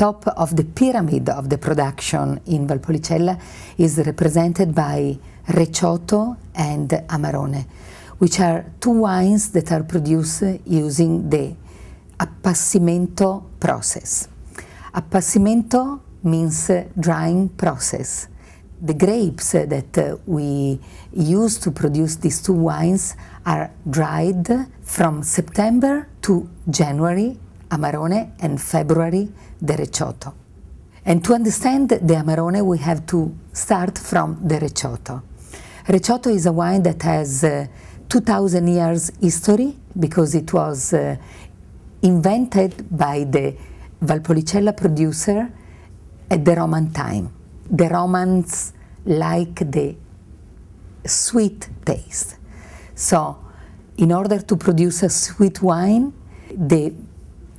top of the pyramid of the production in Valpolicella is represented by Recioto and Amarone, which are two wines that are produced using the appassimento process. Appassimento means drying process. The grapes that we use to produce these two wines are dried from September to January Amarone and February the Recioto. And to understand the Amarone, we have to start from the Recioto. Recioto is a wine that has uh, 2000 years history because it was uh, invented by the Valpolicella producer at the Roman time. The Romans like the sweet taste. So in order to produce a sweet wine, the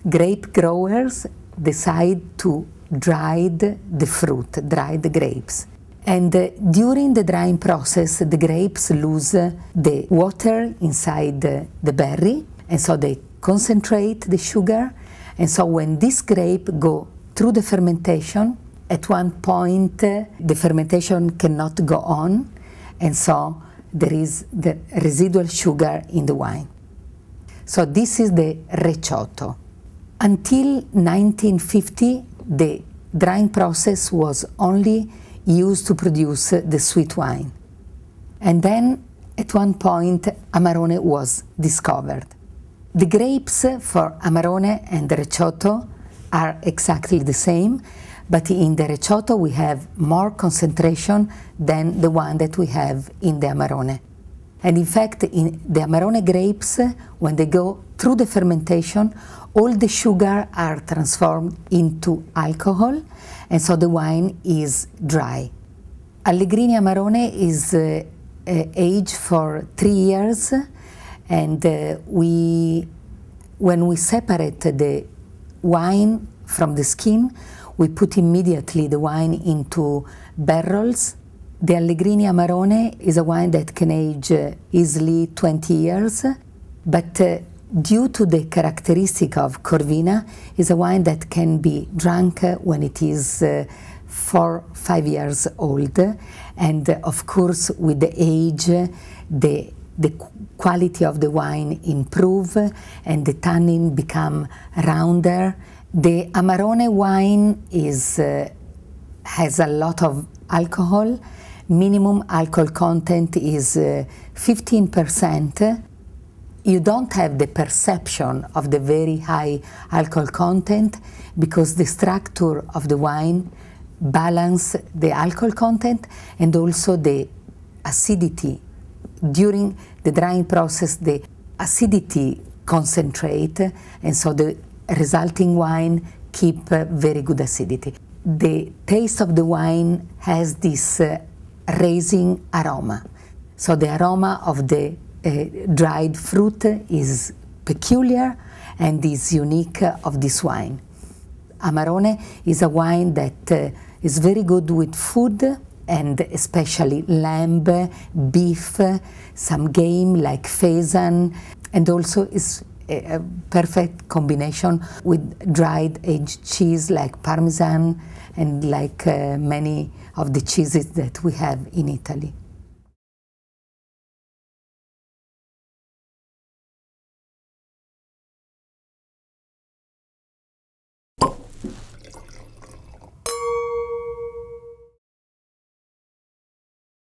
grape growers decide to dry the fruit, dry the grapes. And uh, during the drying process, the grapes lose uh, the water inside uh, the berry, and so they concentrate the sugar. And so when this grape go through the fermentation, at one point uh, the fermentation cannot go on, and so there is the residual sugar in the wine. So this is the recioto. Until 1950, the drying process was only used to produce the sweet wine. And then, at one point, Amarone was discovered. The grapes for Amarone and Recioto are exactly the same, but in the Recioto we have more concentration than the one that we have in the Amarone. And in fact, in the Amarone grapes, when they go through the fermentation, all the sugar are transformed into alcohol, and so the wine is dry. Allegrini Amarone is uh, uh, aged for three years, and uh, we, when we separate the wine from the skin, we put immediately the wine into barrels the Allegrini Amarone is a wine that can age easily 20 years, but uh, due to the characteristic of Corvina, is a wine that can be drunk when it is uh, four, five years old, and of course with the age, the the quality of the wine improve and the tannin become rounder. The Amarone wine is uh, has a lot of alcohol minimum alcohol content is 15%, uh, you don't have the perception of the very high alcohol content because the structure of the wine balance the alcohol content and also the acidity. During the drying process, the acidity concentrate and so the resulting wine keep uh, very good acidity. The taste of the wine has this uh, raising aroma. So the aroma of the uh, dried fruit is peculiar and is unique of this wine. Amarone is a wine that uh, is very good with food and especially lamb, beef, some game like pheasant, and also is a, eh, a perfect combination with dried aged cheese like parmesan and like uh, many of the cheeses that we have in Italy.